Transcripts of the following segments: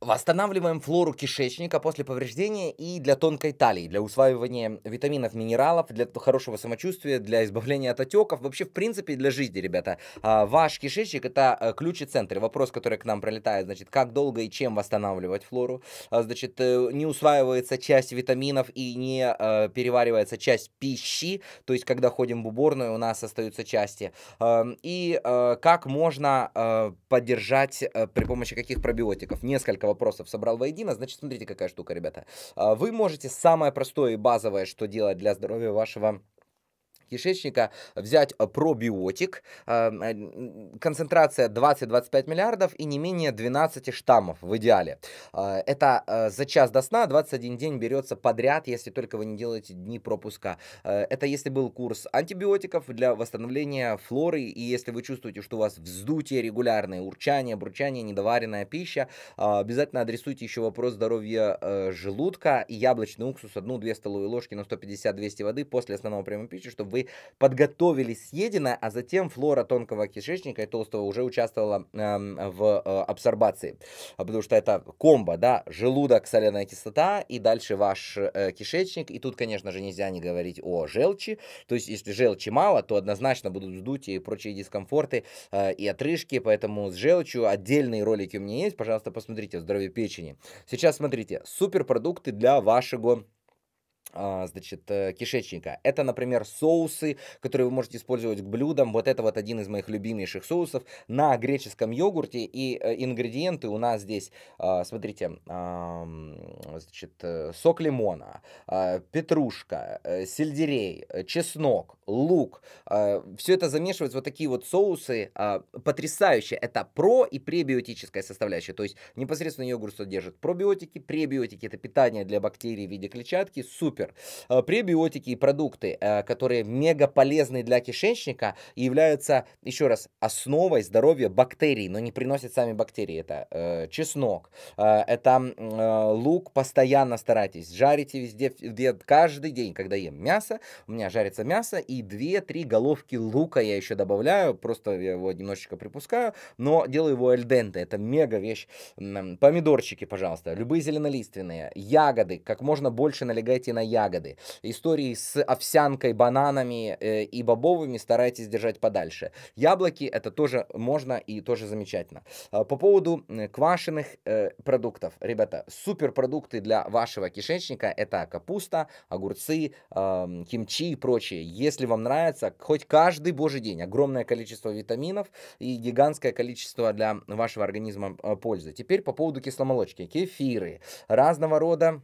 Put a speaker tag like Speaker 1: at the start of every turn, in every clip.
Speaker 1: Восстанавливаем флору кишечника после повреждения и для тонкой талии, для усваивания витаминов, минералов, для хорошего самочувствия, для избавления от отеков, вообще в принципе для жизни, ребята. А, ваш кишечник это э, ключ и центр. Вопрос, который к нам пролетает, значит, как долго и чем восстанавливать флору. А, значит, э, не усваивается часть витаминов и не э, переваривается часть пищи, то есть когда ходим в уборную, у нас остаются части. А, и как можно поддержать при помощи каких пробиотиков? Несколько несколько вопросов собрал воедино. Значит, смотрите, какая штука, ребята. А, вы можете самое простое и базовое, что делать для здоровья вашего кишечника взять э, пробиотик, э, э, концентрация 20-25 миллиардов и не менее 12 штаммов в идеале. Это за час до сна 21 день берется подряд, если только вы не делаете дни пропуска. Это если был курс антибиотиков для восстановления флоры, и если вы чувствуете, что у вас вздутие регулярное, урчание, бурчание, недоваренная пища, обязательно адресуйте еще вопрос здоровья желудка и яблочный уксус, одну-две столовые ложки на 150-200 воды после основного приема пищи, чтобы вы вы подготовили съедено, а затем флора тонкого кишечника и толстого уже участвовала э, в э, абсорбации. А, потому что это комбо, да, желудок, соляная кислота и дальше ваш э, кишечник. И тут, конечно же, нельзя не говорить о желчи. То есть, если желчи мало, то однозначно будут вздутие и прочие дискомфорты э, и отрыжки. Поэтому с желчью отдельные ролики у меня есть. Пожалуйста, посмотрите в здоровье печени. Сейчас смотрите, суперпродукты для вашего а, значит, э, кишечника. Это, например, соусы, которые вы можете использовать к блюдам. Вот это вот один из моих любимейших соусов на греческом йогурте. И э, ингредиенты у нас здесь, а, смотрите, значит, э, сок лимона, а, петрушка, сельдерей, чеснок, лук. Все это замешивается, вот такие вот соусы. Потрясающе. Это про и пребиотическая составляющая. То есть непосредственно йогурт содержит пробиотики, пребиотики это питание для бактерий в виде клетчатки. Супер супер. Э, пребиотики и продукты, э, которые мега полезны для кишечника являются, еще раз, основой здоровья бактерий, но не приносят сами бактерии. Это э, чеснок, э, это э, лук, постоянно старайтесь, жарите везде, везде, каждый день, когда ем мясо, у меня жарится мясо, и 2-3 головки лука я еще добавляю, просто я его немножечко припускаю, но делаю его эльденте, это мега вещь. Помидорчики, пожалуйста, любые зеленолиственные, ягоды, как можно больше налегайте на ягоды. Истории с овсянкой, бананами э, и бобовыми старайтесь держать подальше. Яблоки это тоже можно и тоже замечательно. А, по поводу квашеных э, продуктов. Ребята, суперпродукты для вашего кишечника это капуста, огурцы, э, кимчи и прочее. Если вам нравится, хоть каждый божий день огромное количество витаминов и гигантское количество для вашего организма а, пользы. Теперь по поводу кисломолочки. Кефиры, разного рода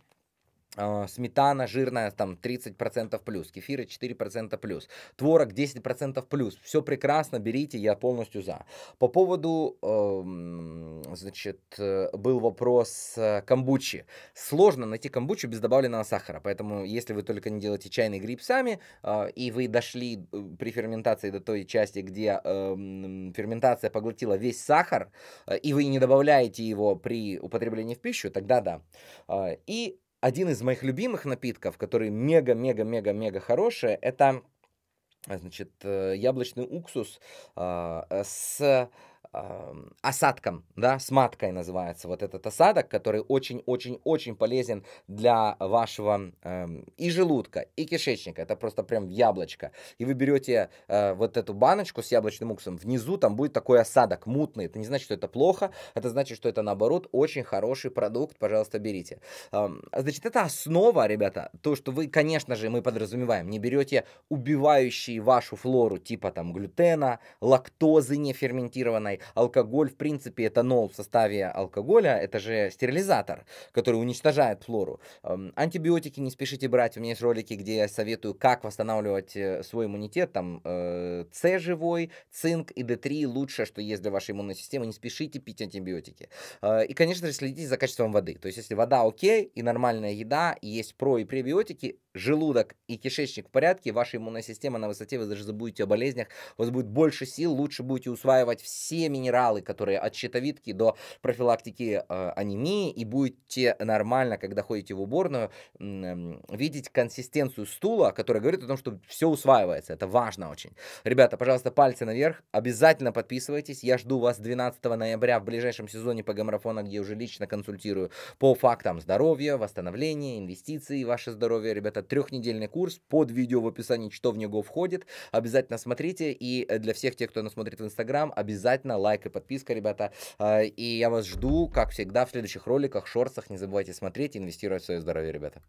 Speaker 1: а, сметана жирная там 30% плюс, кефира 4% плюс, творог 10% плюс. Все прекрасно, берите, я полностью за. По поводу, эм, э, значит, был вопрос э, камбучи. Сложно найти камбучу без добавленного сахара, поэтому если вы только не делаете чайный гриб сами, э, и вы дошли э, при ферментации до той части, где э, ферментация поглотила весь сахар, э, и вы не добавляете его при употреблении в пищу, тогда да. Э, и один из моих любимых напитков, который мега-мега-мега-мега хороший, это значит, э, яблочный уксус а, с осадком, да, с маткой называется вот этот осадок, который очень-очень-очень полезен для вашего эм, и желудка, и кишечника, это просто прям яблочко. И вы берете э, вот эту баночку с яблочным уксусом, внизу там будет такой осадок мутный, это не значит, что это плохо, это значит, что это наоборот очень хороший продукт, пожалуйста, берите. Эм, значит, это основа, ребята, то, что вы, конечно же, мы подразумеваем, не берете убивающие вашу флору типа там глютена, лактозы неферментированной, ванной. Алкоголь, в принципе, этанол в составе алкоголя, это же стерилизатор, который уничтожает флору. Эм, антибиотики не спешите брать. У меня есть ролики, где я советую, как восстанавливать э, свой иммунитет. Там э, живой, цинк и D3 лучшее, что есть для вашей иммунной системы. Не спешите пить антибиотики. Э, и, конечно же, следите за качеством воды. То есть, если вода окей и нормальная еда, и есть про и пребиотики, желудок и кишечник в порядке, ваша иммунная система на высоте, вы даже забудете о болезнях, у вас будет больше сил, лучше будете усваивать все все минералы, которые от щитовидки до профилактики э, анемии, и будете нормально, когда ходите в уборную, э, видеть консистенцию стула, которая говорит о том, что все усваивается. Это важно очень. Ребята, пожалуйста, пальцы наверх. Обязательно подписывайтесь. Я жду вас 12 ноября в ближайшем сезоне по гоморафона, где уже лично консультирую по фактам здоровья, восстановления, инвестиций, ваше здоровье. Ребята, трехнедельный курс под видео в описании, что в него входит. Обязательно смотрите. И э, для всех тех, кто нас смотрит в Инстаграм, обязательно обязательно лайк и подписка, ребята. А, и я вас жду, как всегда, в следующих роликах, шорсах. Не забывайте смотреть и инвестировать в свое здоровье, ребята.